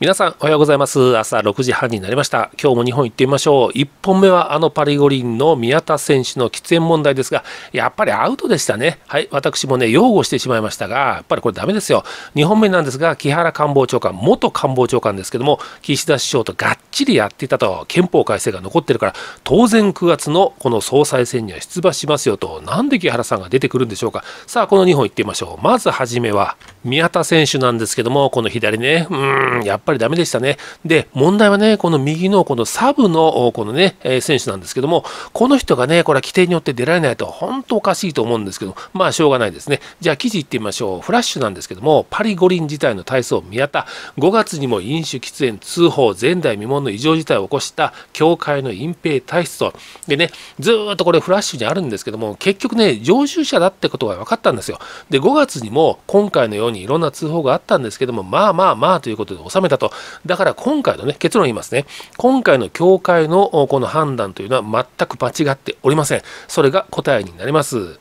皆さんおはようございます朝6時半になりました今日も日本行ってみましょう1本目はあのパリ五輪の宮田選手の喫煙問題ですがやっぱりアウトでしたねはい私もね擁護してしまいましたがやっぱりこれダメですよ2本目なんですが木原官房長官元官房長官ですけども岸田首相とがっちりやっていたと憲法改正が残ってるから当然9月のこの総裁選には出馬しますよとなんで木原さんが出てくるんでしょうかさあこの2本行ってみましょうまずはじめは宮田選手なんですけどもこの左ねうんぱりダメでしたね。で、問題はね、この右のこのサブのこのね、選手なんですけども、この人がね、これは規定によって出られないと、本当おかしいと思うんですけど、まあしょうがないですね。じゃあ記事いってみましょう。フラッシュなんですけども、パリ五輪自体の体操宮田、5月にも飲酒喫煙通報、前代未聞の異常事態を起こした協会の隠蔽体質と、でね、ずっとこれフラッシュにあるんですけども、結局ね、常習者だってことが分かったんですよ。で、5月にも今回のようにいろんな通報があったんですけども、まあまあまあということで収めたと。だから今回のね、結論言いますね。今回の教会のこの判断というのは全く間違っておりません。それが答えになります。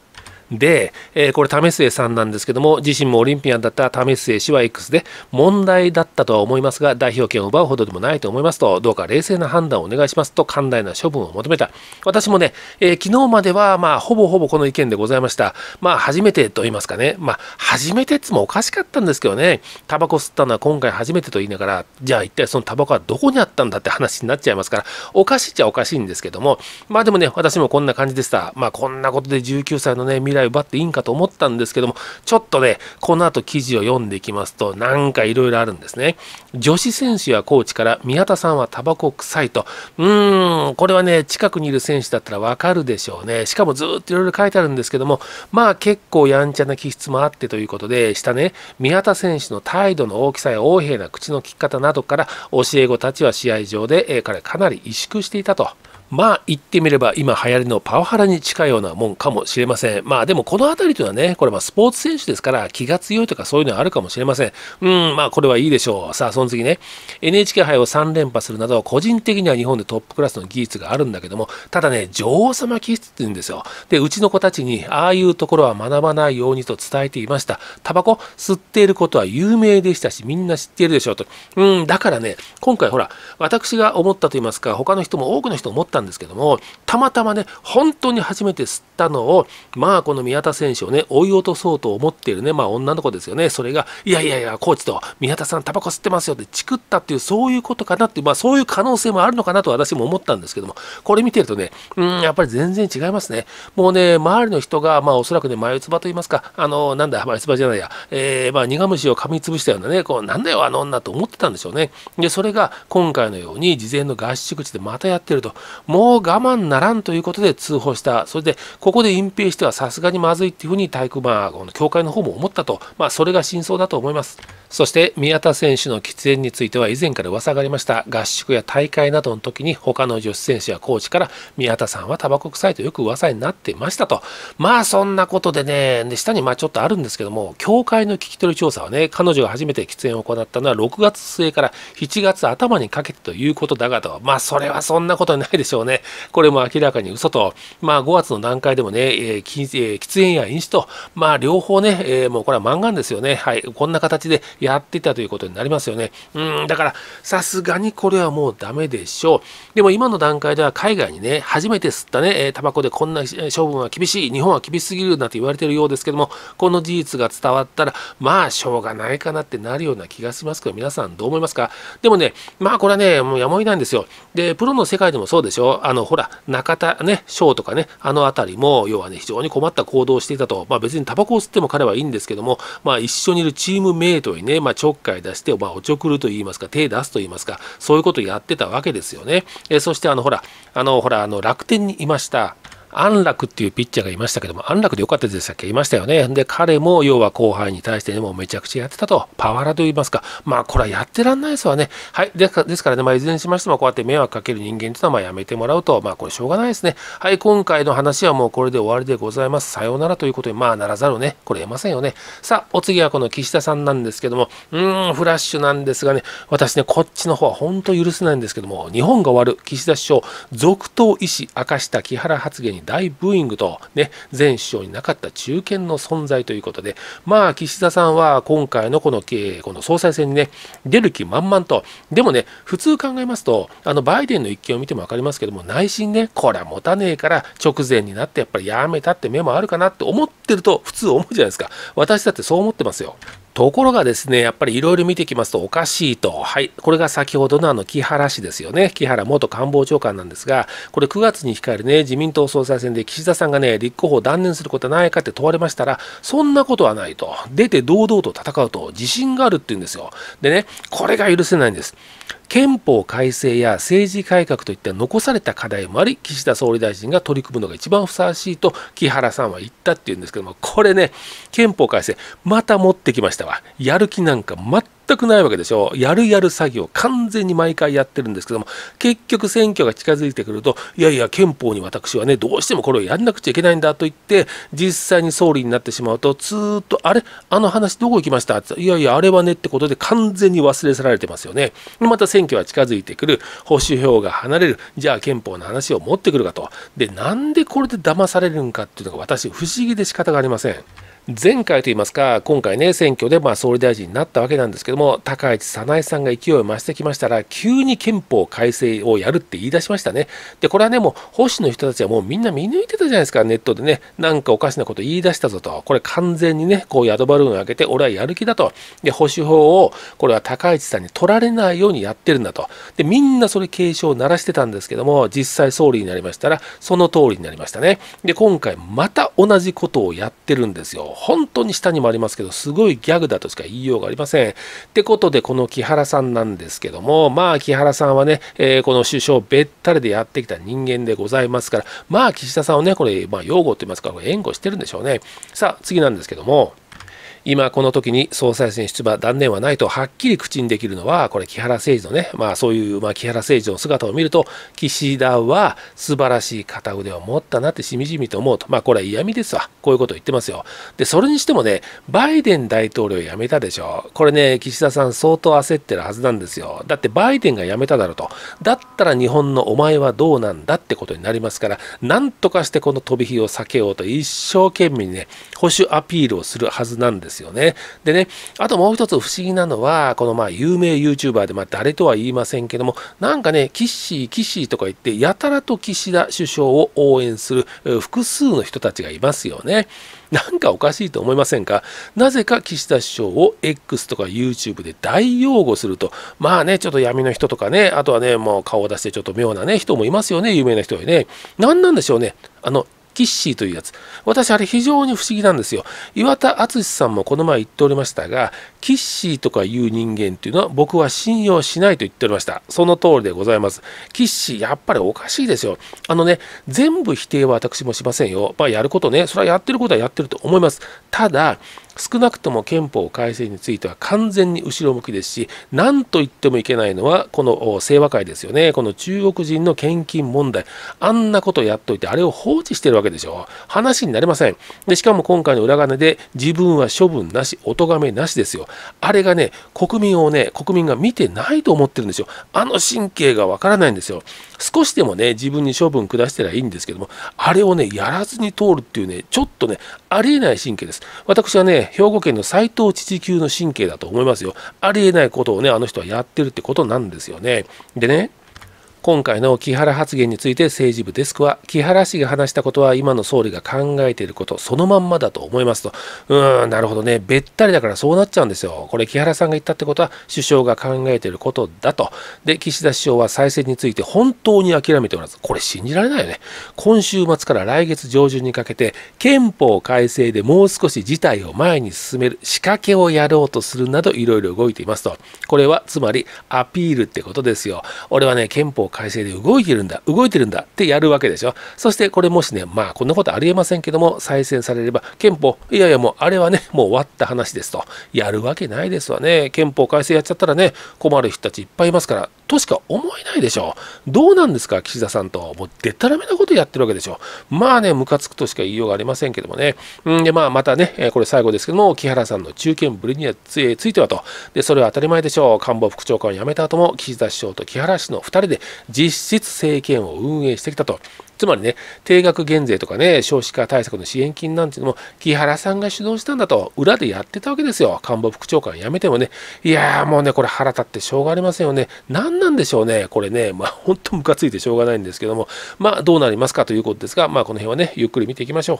で、えー、これ為末さんなんですけども自身もオリンピアンだった為末氏は X で問題だったとは思いますが代表権を奪うほどでもないと思いますとどうか冷静な判断をお願いしますと寛大な処分を求めた私もね、えー、昨日まではまあほぼほぼこの意見でございましたまあ初めてと言いますかねまあ初めてっつもおかしかったんですけどねタバコ吸ったのは今回初めてと言いながらじゃあ一体そのタバコはどこにあったんだって話になっちゃいますからおかしいっちゃおかしいんですけどもまあでもね私もこんな感じでしたまあこんなことで19歳のね未来らい奪っていいんかと思ったんですけども、ちょっとね、この後記事を読んでいきますと、なんかいろいろあるんですね。女子選手やコーチから、宮田さんはタバコ臭いと。うーん、これはね、近くにいる選手だったらわかるでしょうね。しかもずっといろいろ書いてあるんですけども、まあ結構やんちゃな気質もあってということで、下ね、宮田選手の態度の大きさや横柄な口の利き方などから、教え子たちは試合上で、え彼かなり萎縮していたと。まあ言ってみれば今流行りのパワハラに近いようなもんかもしれません。まあでもこの辺りというのはね、これまスポーツ選手ですから気が強いとかそういうのはあるかもしれません。うん、まあこれはいいでしょう。さあその次ね、NHK 杯を3連覇するなど個人的には日本でトップクラスの技術があるんだけども、ただね、女王様気質って言うんですよ。で、うちの子たちにああいうところは学ばないようにと伝えていました。タバコ吸っていることは有名でしたし、みんな知っているでしょうと。うん、だからね、今回ほら、私が思ったと言いますか、他の人も多くの人思ったたんですけどもたまたまね本当に初めて吸ったのをまあこの宮田選手をね追い落とそうと思っているねまあ女の子ですよねそれがいやいやいやコーチと宮田さんタバコ吸ってますよってチクったっていうそういうことかなってまあそういう可能性もあるのかなと私も思ったんですけどもこれ見てるとねうんやっぱり全然違いますねもうね周りの人がまあおそらくね眉唾と言いますかあのなんだ眉唾じゃないや、えー、まあ苦虫を噛みつぶしたようなねこうなんだよあの女と思ってたんでしょうねでそれが今回のように事前の合宿地でまたやってるともう我慢ならんということで通報した。それで、ここで隠蔽してはさすがにまずいっていうふうに体育マこの協会の方も思ったと、まあ、それが真相だと思います。そして、宮田選手の喫煙については以前から噂がありました。合宿や大会などの時に他の女子選手やコーチから、宮田さんはタバコ臭いとよく噂になってましたと。まあ、そんなことでね、で下にまあちょっとあるんですけども、協会の聞き取り調査はね、彼女が初めて喫煙を行ったのは6月末から7月頭にかけてということだがと、まあ、それはそんなことないでしょう。ょうね。これも明らかに嘘と、まあ、5月の段階でもね、えー、喫煙や飲酒と、まあ、両方ね、えー、もうこれは満願ですよね。はい、こんな形でやっていたということになりますよね。うん、だから、さすがにこれはもうダメでしょう。でも今の段階では海外にね、初めて吸ったね、タバコでこんな処分は厳しい、日本は厳しすぎるなんて言われてるようですけども、この事実が伝わったら、まあ、しょうがないかなってなるような気がしますけど、皆さんどう思いますかでもね、まあ、これはね、もうやむを得ないんですよ。で、プロの世界でもそうでしょ。あの、ほら、中田ね、翔とかね、あの辺りも、要はね、非常に困った行動をしていたと。まあ別にタバコを吸っても彼はいいんですけども、まあ一緒にいるチームメイトにね、まあちょっかい出して、まあおちょくると言いますか、手出すと言いますか、そういうことをやってたわけですよね。えそしてあの、ほら、あの、ほら、あの、楽天にいました。安楽っていうピッチャーがいましたけども安楽で良かったでしたっけいましたよねで彼も要は後輩に対してでもめちゃくちゃやってたとパワハラと言いますかまあこれはやってらんないですわねはいですからね、まあ、いずれにしましてもこうやって迷惑かける人間っていうのはまやめてもらうとまあこれしょうがないですねはい今回の話はもうこれで終わりでございますさようならということにまあならざるをねこれ得ませんよねさあお次はこの岸田さんなんですけどもうーんフラッシュなんですがね私ねこっちの方は本当許せないんですけども日本が終わる岸田首相続投医師明下木原発言に大ブーイングと、ね、前首相になかった中堅の存在ということで、まあ、岸田さんは今回のこの、この総裁選にね、出る気満々と、でもね、普通考えますと、あの、バイデンの一件を見ても分かりますけども、内心ね、これは持たねえから、直前になって、やっぱりやめたって目もあるかなって思ってると、普通思うじゃないですか。私だってそう思ってますよ。ところがですね、やっぱりいろいろ見てきますとおかしいと。はい。これが先ほどのあの木原氏ですよね。木原元官房長官なんですが、これ9月に控えるね、自民党総裁選で岸田さんがね、立候補を断念することはないかって問われましたら、そんなことはないと。出て堂々と戦うと自信があるって言うんですよ。でね、これが許せないんです。憲法改正や政治改革といった残された課題もあり岸田総理大臣が取り組むのが一番ふさわしいと木原さんは言ったっていうんですけどもこれね憲法改正また持ってきましたわやる気なんか全くないわけでしょやるやる詐欺を完全に毎回やってるんですけども結局選挙が近づいてくるといやいや憲法に私はねどうしてもこれをやんなくちゃいけないんだと言って実際に総理になってしまうとずっとあれあの話どこ行きましたっていやいやあれはねってことで完全に忘れ去られてますよねまた選挙が近づいてくる保守票が離れるじゃあ憲法の話を持ってくるかとでなんでこれで騙されるんかっていうのが私不思議で仕方がありません。前回といいますか、今回ね、選挙でまあ総理大臣になったわけなんですけども、高市早苗さんが勢いを増してきましたら、急に憲法改正をやるって言い出しましたね。で、これはね、もう保守の人たちはもうみんな見抜いてたじゃないですか、ネットでね、なんかおかしなこと言い出したぞと、これ完全にね、こうヤドバルーンを上げて、俺はやる気だと、で、保守法を、これは高市さんに取られないようにやってるんだと、で、みんなそれ警鐘を鳴らしてたんですけども、実際総理になりましたら、その通りになりましたね。で、今回また同じことをやってるんですよ。本当に下にもありますけど、すごいギャグだとしか言いようがありません。ってことで、この木原さんなんですけども、まあ、木原さんはね、えー、この首相べったりでやってきた人間でございますから、まあ、岸田さんをね、これ、まあ、擁護と言いますか、これ援護してるんでしょうね。さあ、次なんですけども、今この時に総裁選出馬断念はないとはっきり口にできるのはこれ木原誠二のねまあそういうま木原誠二の姿を見ると岸田は素晴らしい片腕を持ったなってしみじみと思うとまあこれは嫌味ですわこういうこと言ってますよでそれにしてもねバイデン大統領辞めたでしょこれね岸田さん相当焦ってるはずなんですよだってバイデンが辞めただろうとだったら日本のお前はどうなんだってことになりますからなんとかしてこの飛び火を避けようと一生懸命にね保守アピールをするはずなんですですよね。でね、あともう一つ不思議なのは、このまあ有名 YouTuber で、まあ誰とは言いませんけども、なんかね、キッシー、キッシーとか言って、やたらと岸田首相を応援する複数の人たちがいますよね。なんかおかしいと思いませんかなぜか岸田首相を X とか YouTube で大擁護すると。まあね、ちょっと闇の人とかね、あとはね、もう顔を出してちょっと妙なね、人もいますよね、有名な人はね。何なんでしょうね。あの、キッシーというやつ。私、あれ非常に不思議なんですよ。岩田敦さんもこの前言っておりましたが、キッシーとかいう人間っていうのは僕は信用しないと言っておりました。その通りでございます。キッシー、やっぱりおかしいですよ。あのね、全部否定は私もしませんよ。まあ、やることね、それはやってることはやってると思います。ただ、少なくとも憲法改正については完全に後ろ向きですし、何と言ってもいけないのは、この清和会ですよね。この中国人の献金問題。あんなことやっといて、あれを放置してるわけでしょ。話になりません。で、しかも今回の裏金で、自分は処分なし、お咎めなしですよ。あれがね、国民をね、国民が見てないと思ってるんですよ。あの神経がわからないんですよ。少しでもね、自分に処分下したらいいんですけども、あれをね、やらずに通るっていうね、ちょっとね、ありえない神経です。私はね、兵庫県の斎藤知事級の神経だと思いますよ。ありえないことをね、あの人はやってるってことなんですよね。でね、今回の木原発言について政治部デスクは、木原氏が話したことは今の総理が考えていることそのまんまだと思いますと、うーん、なるほどね、べったりだからそうなっちゃうんですよ。これ、木原さんが言ったってことは、首相が考えていることだと。で、岸田首相は再選について本当に諦めておらず、これ信じられないよね。今週末から来月上旬にかけて、憲法改正でもう少し事態を前に進める仕掛けをやろうとするなど、いろいろ動いていますと。これは、つまり、アピールってことですよ。俺はね、憲法改正で動いてるんだ、動いてるんだってやるわけでしょ。そしてこれもしね、まあこんなことありえませんけども、再選されれば、憲法、いやいやもうあれはね、もう終わった話ですと。やるわけないですわね。憲法改正やっちゃったらね、困る人たちいっぱいいますから、としか思えないでしょう。どうなんですか、岸田さんと。もう、でたらめなことやってるわけでしょう。まあね、ムカつくとしか言いようがありませんけどもね。うんで、まあ、またね、えこれ最後ですけども、木原さんの中堅ぶりにつ,、えついてはと。で、それは当たり前でしょう。官房副長官を辞めた後も、岸田首相と木原氏の2人で実質政権を運営してきたと。つまりね、定額減税とかね、少子化対策の支援金なんていうのも、木原さんが主導したんだと、裏でやってたわけですよ。官房副長官辞めてもね、いやーもうね、これ腹立ってしょうがありませんよね。なんでしょうね、これね、まあ、本当ムカついてしょうがないんですけども、まあ、どうなりますかということですが、まあ、この辺はね、ゆっくり見ていきましょう。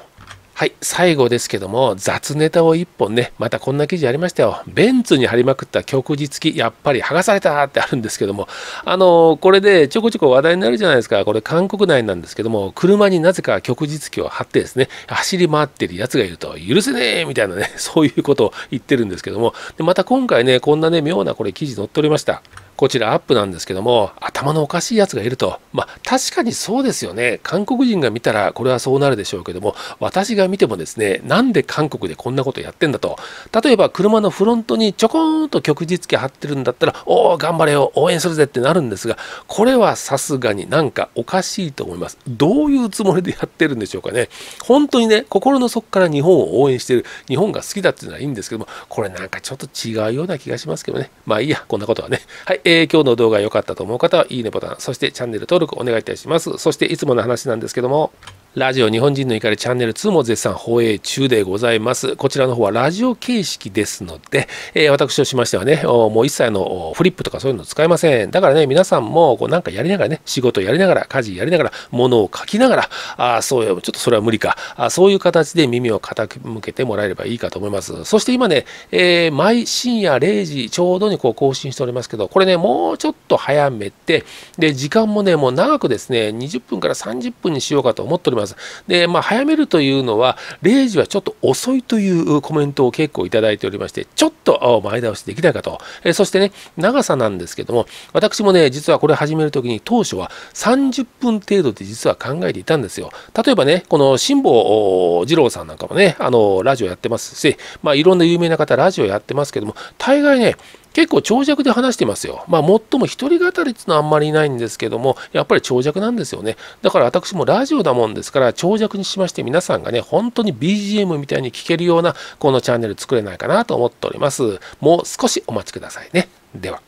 はい、最後ですけども、雑ネタを1本ね、またこんな記事ありましたよ。ベンツに貼りまくった旭日付き、やっぱり剥がされたってあるんですけども、あの、これでちょこちょこ話題になるじゃないですか。これ韓国内なんですけども、車になぜか旭日記を貼ってですね、走り回ってるやつがいると、許せねえみたいなね、そういうことを言ってるんですけども、でまた今回ね、こんなね、妙なこれ記事載っておりました。こちらアップなんですけども、頭のおかしい奴がいると。まあ、確かにそうですよね。韓国人が見たらこれはそうなるでしょうけども、私が見てもですね、なんで韓国でこんなことやってんだと。例えば車のフロントにちょこんと曲実付け貼ってるんだったら、おお、頑張れよ、応援するぜってなるんですが、これはさすがになんかおかしいと思います。どういうつもりでやってるんでしょうかね。本当にね、心の底から日本を応援してる、日本が好きだっていうのはいいんですけども、これなんかちょっと違うような気がしますけどね。まあいいや、こんなことはね。はい。え今日の動画良かったと思う方は、いいねボタン、そしてチャンネル登録お願いいたします。そしていつもの話なんですけども、ラジオ日本人の怒りチャンネル2も絶賛放映中でございます。こちらの方はラジオ形式ですので、えー、私としましてはね、もう一切のフリップとかそういうの使いません。だからね、皆さんもこうなんかやりながらね、仕事やりながら、家事やりながら、物を書きながら、あそうちょっとそれは無理か、あそういう形で耳を傾けてもらえればいいかと思います。そして今ね、えー、毎深夜0時ちょうどにこう更新しておりますけど、これね、もうちょっと早めて、で、時間もね、もう長くですね、20分から30分にしようかと思っております。ます。で、まあ、早めるというのは、0時はちょっと遅いというコメントを結構いただいておりまして、ちょっと前倒しできないかと。えそしてね、長さなんですけども、私もね、実はこれ始めるときに当初は30分程度で実は考えていたんですよ。例えばね、この辛坊二郎さんなんかもね、あの、ラジオやってますし、まあ、いろんな有名な方、ラジオやってますけども、大概ね、結構長尺で話してますよ。まあ、もっとも一人語りっていうのはあんまりいないんですけども、やっぱり長尺なんですよね。だから私もラジオだもんですから、長尺にしまして皆さんがね、本当に BGM みたいに聞けるような、このチャンネル作れないかなと思っております。もう少しお待ちくださいね。では。